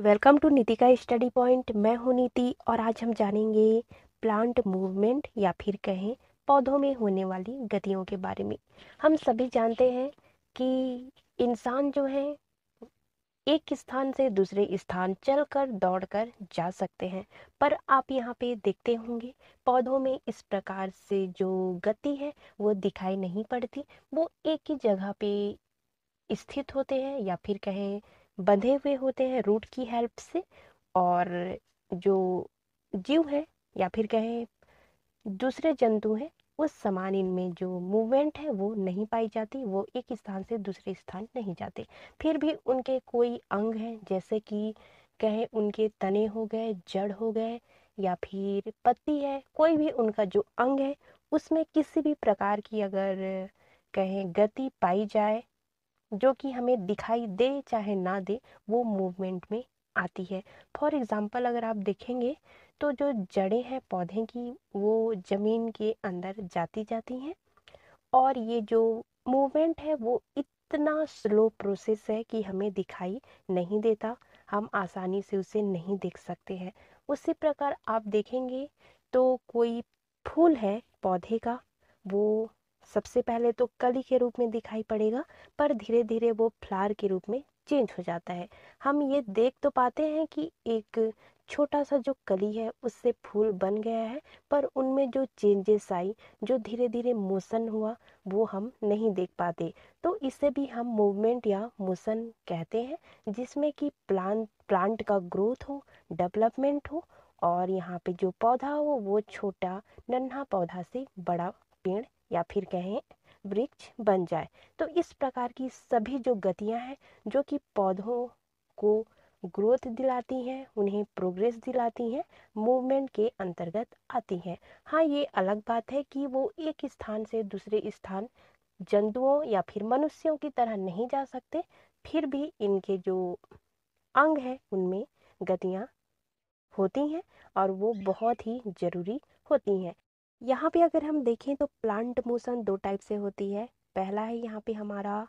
Welcome to Nitika का study point मैं हूं नीति और आज हम जानेंगे प्लांट मूवमेंट या फिर कहें पौधों में होने वाली गतियों के बारे में हम सभी जानते हैं कि इंसान जो है एक स्थान से दूसरे स्थान चलकर दौड़कर जा सकते हैं पर आप यहाँ पे देखते होंगे पौधों में इस प्रकार से जो गति है वो दिखाई नहीं पड़ती वो एक ही जगह पे स्थित होते हैं या फिर कहें बंधे हुए होते हैं रूट की हेल्प से और जो जीव है या फिर कहें दूसरे जंतु हैं उस समान इनमें जो मूवमेंट है वो नहीं पाई जाती वो एक स्थान से दूसरे स्थान नहीं जाते फिर भी उनके कोई अंग हैं जैसे कि कहें उनके तने हो गए जड़ हो गए या फिर पत्ती है कोई भी उनका जो अंग है उसमें किसी भी प्रकार की अगर कहें गति पाई जाए जो कि हमें दिखाई दे चाहे ना दे वो मूवमेंट में आती है फॉर एग्ज़ाम्पल अगर आप देखेंगे तो जो जड़ें हैं पौधे की वो ज़मीन के अंदर जाती जाती हैं और ये जो मूवमेंट है वो इतना स्लो प्रोसेस है कि हमें दिखाई नहीं देता हम आसानी से उसे नहीं देख सकते हैं उसी प्रकार आप देखेंगे तो कोई फूल है पौधे का वो सबसे पहले तो कली के रूप में दिखाई पड़ेगा पर धीरे धीरे वो फ्लावर के रूप में चेंज हो जाता है हम ये देख तो पाते हैं कि एक छोटा सा जो कली है उससे फूल बन गया है पर उनमें जो चेंजेस आई जो धीरे धीरे मोशन हुआ वो हम नहीं देख पाते तो इसे भी हम मूवमेंट या मोशन कहते हैं जिसमें कि प्लांट प्लांट का ग्रोथ हो डेवलपमेंट हो और यहाँ पे जो पौधा हो वो छोटा नन्हा पौधा से बड़ा पेड़ या फिर कहें वृक्ष बन जाए तो इस प्रकार की सभी जो गतियां हैं जो कि पौधों को ग्रोथ दिलाती हैं उन्हें प्रोग्रेस दिलाती हैं मूवमेंट के अंतर्गत आती हैं हाँ ये अलग बात है कि वो एक स्थान से दूसरे स्थान जंतुओं या फिर मनुष्यों की तरह नहीं जा सकते फिर भी इनके जो अंग हैं उनमें गतियाँ होती हैं और वो बहुत ही ज़रूरी होती हैं यहाँ पे अगर हम देखें तो प्लांट मोशन दो टाइप से होती है पहला है यहाँ पे हमारा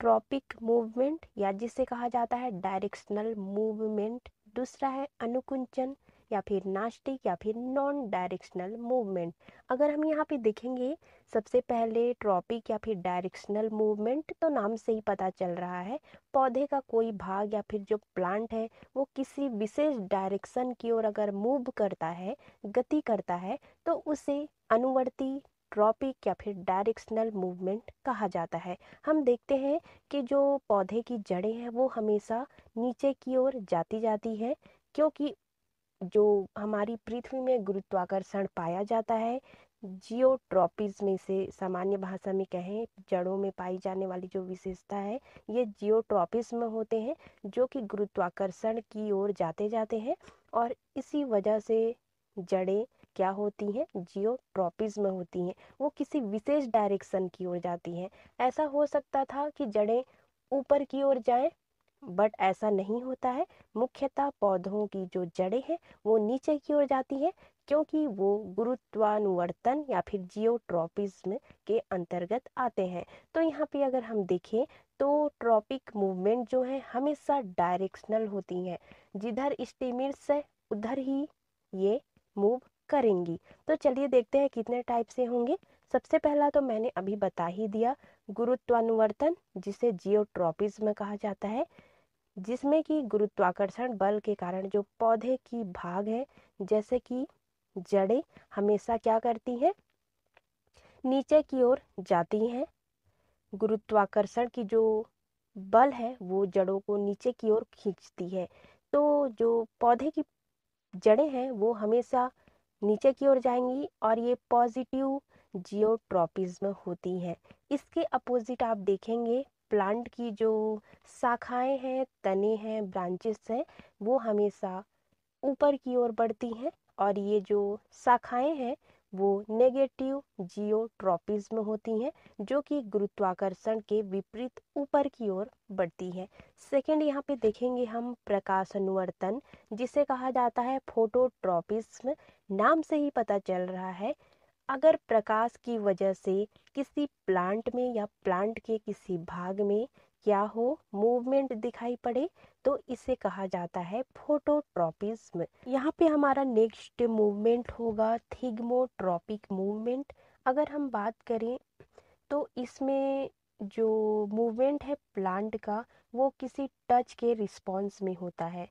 ट्रॉपिक मूवमेंट या जिसे कहा जाता है डायरेक्शनल मूवमेंट दूसरा है अनुकुंचन या फिर नास्टिक या फिर नॉन डायरेक्शनल मूवमेंट अगर हम यहाँ पे देखेंगे सबसे पहले ट्रॉपिक या फिर डायरेक्शनल मूवमेंट तो नाम से ही पता चल रहा है पौधे का कोई भाग या फिर जो प्लांट है वो किसी विशेष डायरेक्शन की ओर अगर मूव करता है गति करता है तो उसे अनुवर्ती ट्रॉपिक या फिर डायरेक्शनल मूवमेंट कहा जाता है हम देखते हैं कि जो पौधे की जड़ें हैं वो हमेशा नीचे की ओर जाती जाती है क्योंकि जो हमारी पृथ्वी में गुरुत्वाकर्षण पाया जाता है ट्रॉपीज़ में से सामान्य भाषा में कहें जड़ों में पाई जाने वाली जो विशेषता है ये ट्रॉपीज में होते हैं जो कि गुरुत्वाकर्षण की ओर जाते जाते हैं और इसी वजह से जड़ें क्या होती हैं जियो ट्रॉपीज़ में होती हैं वो किसी विशेष डायरेक्शन की ओर जाती हैं ऐसा हो सकता था कि जड़ें ऊपर की ओर जाएं बट ऐसा नहीं होता है मुख्यतः पौधों की जो जड़ें हैं वो नीचे की ओर जाती हैं क्योंकि वो गुरुत्वानुवर्तन या फिर जियोट्रॉपिज्म के अंतर्गत आते हैं तो यहाँ पे अगर हम देखें तो ट्रॉपिक मूवमेंट जो है हमेशा डायरेक्शनल होती हैं जिधर स्टेमिल्स है उधर ही ये मूव करेंगी तो चलिए देखते हैं कितने टाइप से होंगे सबसे पहला तो मैंने अभी बता ही दिया गुरुत्वानुवर्तन जिसे जियोट्रॉपिज्म कहा जाता है जिसमें कि गुरुत्वाकर्षण बल के कारण जो पौधे की भाग है जैसे कि जड़ें हमेशा क्या करती हैं नीचे की ओर जाती हैं गुरुत्वाकर्षण की जो बल है वो जड़ों को नीचे की ओर खींचती है तो जो पौधे की जड़ें हैं वो हमेशा नीचे की ओर जाएंगी और ये पॉजिटिव जियोट्रॉपिज्म होती हैं इसके अपोजिट आप देखेंगे प्लांट की जो शाखाएं हैं तने हैं ब्रांचेस हैं वो हमेशा ऊपर की ओर बढ़ती हैं और ये जो शाखाएं हैं वो नेगेटिव में होती हैं जो कि गुरुत्वाकर्षण के विपरीत ऊपर की ओर बढ़ती हैं सेकंड यहाँ पे देखेंगे हम प्रकाश अनुवर्तन जिसे कहा जाता है फोटोट्रॉपिज्म नाम से ही पता चल रहा है अगर प्रकाश की वजह से किसी प्लांट में या प्लांट के किसी भाग में क्या हो मूवमेंट दिखाई पड़े तो इसे कहा जाता है फोटोट्रॉपिज्म यहाँ पे हमारा नेक्स्ट मूवमेंट होगा थिग्मोट्रॉपिक मूवमेंट अगर हम बात करें तो इसमें जो मूवमेंट है प्लांट का वो किसी टच के रिस्पॉन्स में होता है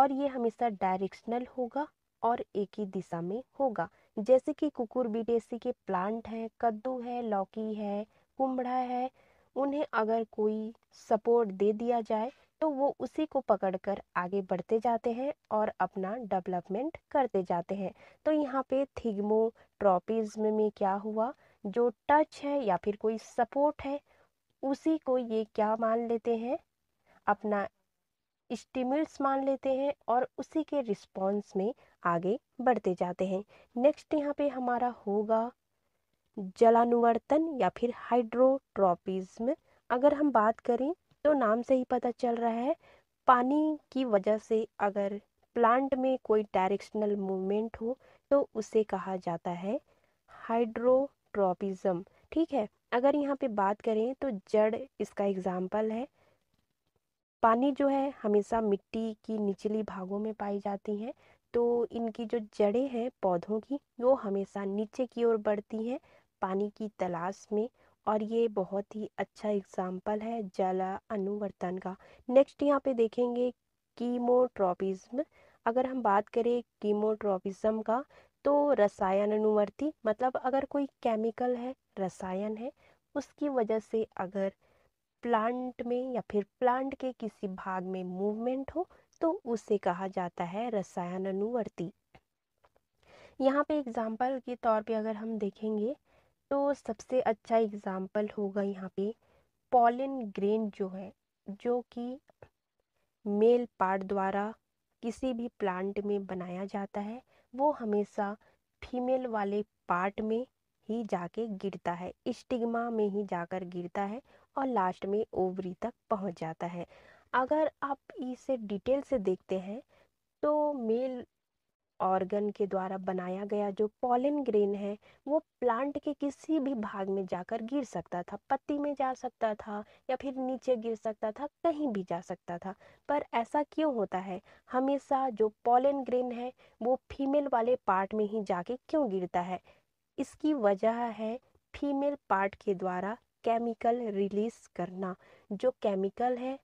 और ये हमेशा डायरेक्शनल होगा और एक ही दिशा में होगा जैसे कि कुकुर बिटेसी के प्लांट हैं कद्दू है लौकी है कुम्भड़ा है उन्हें अगर कोई सपोर्ट दे दिया जाए तो वो उसी को पकड़कर आगे बढ़ते जाते हैं और अपना डेवलपमेंट करते जाते हैं तो यहाँ पे थिग्मो ट्रॉपिज्म में क्या हुआ जो टच है या फिर कोई सपोर्ट है उसी को ये क्या मान लेते हैं अपना स्टिमुल्स मान लेते हैं और उसी के रिस्पॉन्स में आगे बढ़ते जाते हैं नेक्स्ट यहाँ पे हमारा होगा जलानुवर्तन या फिर हाइड्रोट्रॉपिज्म अगर हम बात करें तो नाम से ही पता चल रहा है पानी की वजह से अगर प्लांट में कोई डायरेक्शनल मूवमेंट हो तो उसे कहा जाता है हाइड्रोट्रॉपिज्म ठीक है अगर यहाँ पे बात करें तो जड़ इसका एग्जाम्पल है पानी जो है हमेशा मिट्टी की निचली भागों में पाई जाती हैं तो इनकी जो जड़ें हैं पौधों की वो हमेशा नीचे की ओर बढ़ती हैं पानी की तलाश में और ये बहुत ही अच्छा एग्जाम्पल है जल अनुवर्तन का नेक्स्ट यहाँ पे देखेंगे कीमोट्रॉपिज्म अगर हम बात करें कीमोट्रॉपिज्म का तो रसायन अनुवर्ती मतलब अगर कोई केमिकल है रसायन है उसकी वजह से अगर प्लांट में या फिर प्लांट के किसी भाग में मूवमेंट हो तो उसे कहा जाता है रसायन अनुवर्ती यहाँ पे एग्जाम्पल के तौर पे अगर हम देखेंगे तो सबसे अच्छा एग्जाम्पल होगा यहाँ पे पॉलिन ग्रेन जो है जो कि मेल पार्ट द्वारा किसी भी प्लांट में बनाया जाता है वो हमेशा फीमेल वाले पार्ट में ही जाके गिरता है स्टिग्मा में ही जाकर गिरता है और लास्ट में ओवरी तक पहुंच जाता है अगर आप इसे डिटेल से देखते हैं तो मेल ऑर्गन के द्वारा बनाया गया जो पॉलन ग्रेन है वो प्लांट के किसी भी भाग में जाकर गिर सकता था पत्ती में जा सकता था या फिर नीचे गिर सकता था कहीं भी जा सकता था पर ऐसा क्यों होता है हमेशा जो पॉलन ग्रेन है वो फीमेल वाले पार्ट में ही जाके क्यों गिरता है इसकी वजह है फीमेल पार्ट के द्वारा केमिकल रिलीज़ करना जो केमिकल है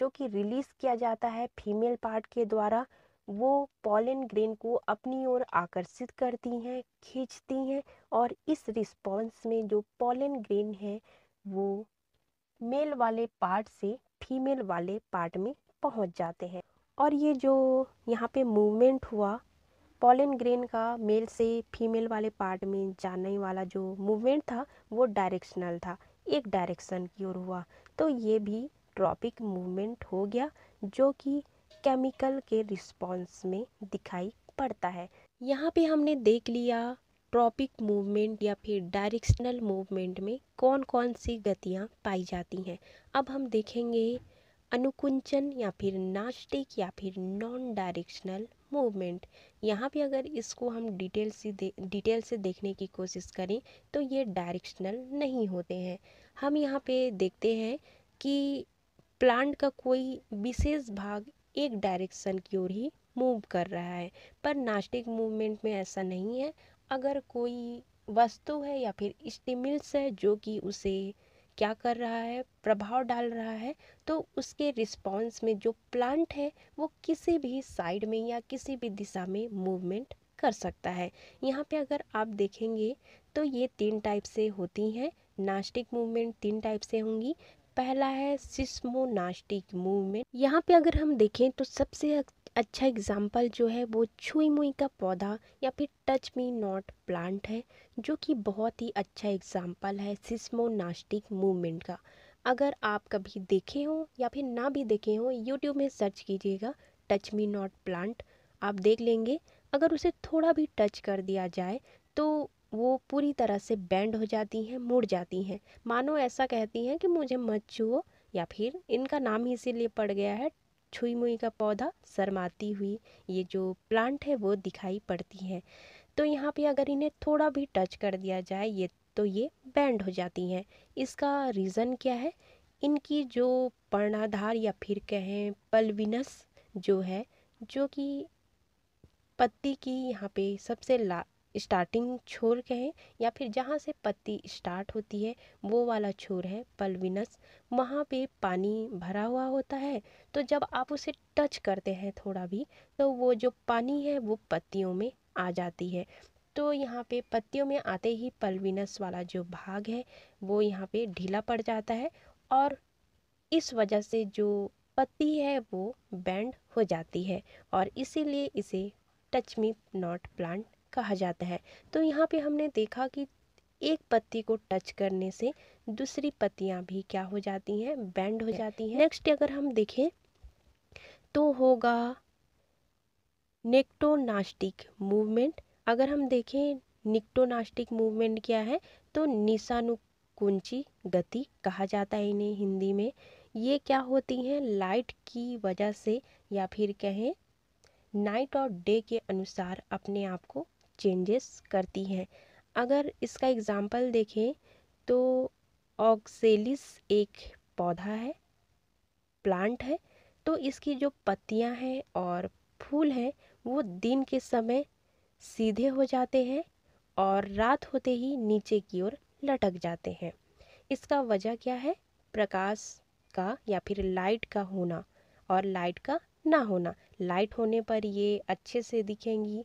जो कि रिलीज़ किया जाता है फीमेल पार्ट के द्वारा वो पॉलन ग्रेन को अपनी ओर आकर्षित करती हैं खींचती हैं और इस रिस्पॉन्स में जो पॉलन ग्रेन है वो मेल वाले पार्ट से फीमेल वाले पार्ट में पहुंच जाते हैं और ये जो यहाँ पे मूवमेंट हुआ पॉलन ग्रेन का मेल से फीमेल वाले पार्ट में जाने वाला जो मूवमेंट था वो डायरेक्शनल था एक डायरेक्शन की ओर हुआ तो ये भी ट्रॉपिक मूवमेंट हो गया जो कि केमिकल के रिस्पॉन्स में दिखाई पड़ता है यहाँ पे हमने देख लिया ट्रॉपिक मूवमेंट या फिर डायरेक्शनल मूवमेंट में कौन कौन सी गतियाँ पाई जाती हैं अब हम देखेंगे अनुकुंचन या फिर नास्टिक या फिर नॉन डायरेक्शनल मूवमेंट यहाँ पे अगर इसको हम डिटेल से दे डिटेल से देखने की कोशिश करें तो ये डायरेक्शनल नहीं होते हैं हम यहाँ पे देखते हैं कि प्लांट का कोई विशेष भाग एक डायरेक्शन की ओर ही मूव कर रहा है पर नास्टिक मूवमेंट में ऐसा नहीं है अगर कोई वस्तु है या फिर स्टिमुल्स है जो कि उसे क्या कर रहा है प्रभाव डाल रहा है तो उसके रिस्पॉन्स में जो प्लांट है वो किसी भी साइड में या किसी भी दिशा में मूवमेंट कर सकता है यहाँ पे अगर आप देखेंगे तो ये तीन टाइप से होती हैं नास्टिक मूवमेंट तीन टाइप से होंगी पहला है सिस्मोनास्टिक मूवमेंट यहाँ पे अगर हम देखें तो सबसे अच्छा एग्ज़ाम्पल जो है वो छुई मुई का पौधा या फिर टच मी नॉट प्लांट है जो कि बहुत ही अच्छा एग्ज़ाम्पल है सिस्मोनास्टिक मूवमेंट का अगर आप कभी देखे हो या फिर ना भी देखे हो यूट्यूब में सर्च कीजिएगा टच मी नॉट प्लांट आप देख लेंगे अगर उसे थोड़ा भी टच कर दिया जाए तो वो पूरी तरह से बैंड हो जाती हैं मुड़ जाती हैं मानो ऐसा कहती हैं कि मुझे मत छुओ या फिर इनका नाम ही इसीलिए पड़ गया है छुई मुई का पौधा शरमाती हुई ये जो प्लांट है वो दिखाई पड़ती हैं तो यहाँ पे अगर इन्हें थोड़ा भी टच कर दिया जाए ये तो ये बैंड हो जाती हैं इसका रीज़न क्या है इनकी जो पर्णाधार या फिर कहें पलविनस जो है जो कि पत्ती की यहाँ पे सबसे ला स्टार्टिंग छोर कहें या फिर जहाँ से पत्ती स्टार्ट होती है वो वाला छोर है पल्विनस वहाँ पे पानी भरा हुआ होता है तो जब आप उसे टच करते हैं थोड़ा भी तो वो जो पानी है वो पत्तियों में आ जाती है तो यहाँ पे पत्तियों में आते ही पल्विनस वाला जो भाग है वो यहाँ पे ढीला पड़ जाता है और इस वजह से जो पत्ती है वो बैंड हो जाती है और इसीलिए इसे टच मी नॉट प्लांट कहा जाता है तो यहाँ पे हमने देखा कि एक पत्ती को टच करने से दूसरी पत्तियाँ भी क्या हो जाती हैं बैंड हो जाती हैं नेक्स्ट अगर हम देखें तो होगा निक्टोनास्टिक मूवमेंट अगर हम देखें निक्टोनास्टिक मूवमेंट क्या है तो निशानुकुंची गति कहा जाता है इन्हें हिंदी में ये क्या होती हैं लाइट की वजह से या फिर कहें नाइट और डे के अनुसार अपने आप को चेंजेस करती हैं अगर इसका एग्ज़ाम्पल देखें तो ऑक्सेलिस एक पौधा है प्लांट है तो इसकी जो पत्तियां हैं और फूल हैं वो दिन के समय सीधे हो जाते हैं और रात होते ही नीचे की ओर लटक जाते हैं इसका वजह क्या है प्रकाश का या फिर लाइट का होना और लाइट का ना होना लाइट होने पर ये अच्छे से दिखेंगी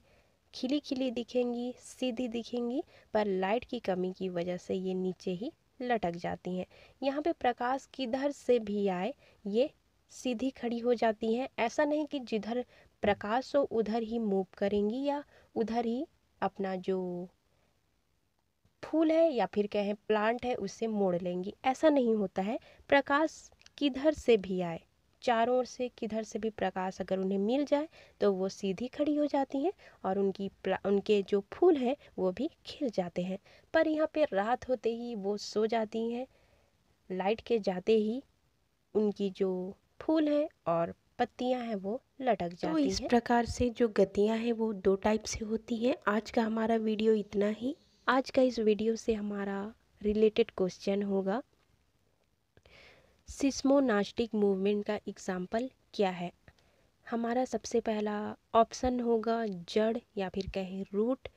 खिली खिली दिखेंगी सीधी दिखेंगी पर लाइट की कमी की वजह से ये नीचे ही लटक जाती हैं यहाँ पे प्रकाश किधर से भी आए ये सीधी खड़ी हो जाती हैं ऐसा नहीं कि जिधर प्रकाश हो उधर ही मूव करेंगी या उधर ही अपना जो फूल है या फिर कहें प्लांट है उससे मोड़ लेंगी ऐसा नहीं होता है प्रकाश किधर से भी आए चारों ओर से किधर से भी प्रकाश अगर उन्हें मिल जाए तो वो सीधी खड़ी हो जाती हैं और उनकी उनके जो फूल हैं वो भी खिल जाते हैं पर यहाँ पे रात होते ही वो सो जाती हैं लाइट के जाते ही उनकी जो फूल हैं और पत्तियां हैं वो लटक तो जाती हैं तो इस है। प्रकार से जो गतियां हैं वो दो टाइप से होती हैं आज का हमारा वीडियो इतना ही आज का इस वीडियो से हमारा रिलेटेड क्वेश्चन होगा सिस्मोनास्टिक मूवमेंट का एग्ज़ाम्पल क्या है हमारा सबसे पहला ऑप्शन होगा जड़ या फिर कहें रूट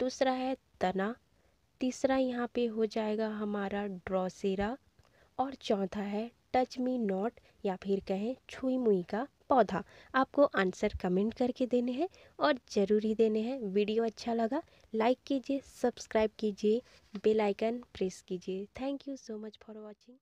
दूसरा है तना तीसरा यहाँ पे हो जाएगा हमारा ड्रॉसेरा और चौथा है टच मी नॉट या फिर कहें छुई मुई का पौधा आपको आंसर कमेंट करके देने हैं और ज़रूरी देने हैं वीडियो अच्छा लगा लाइक कीजिए सब्सक्राइब कीजिए बेल आइकन प्रेस कीजिए thank you so much for watching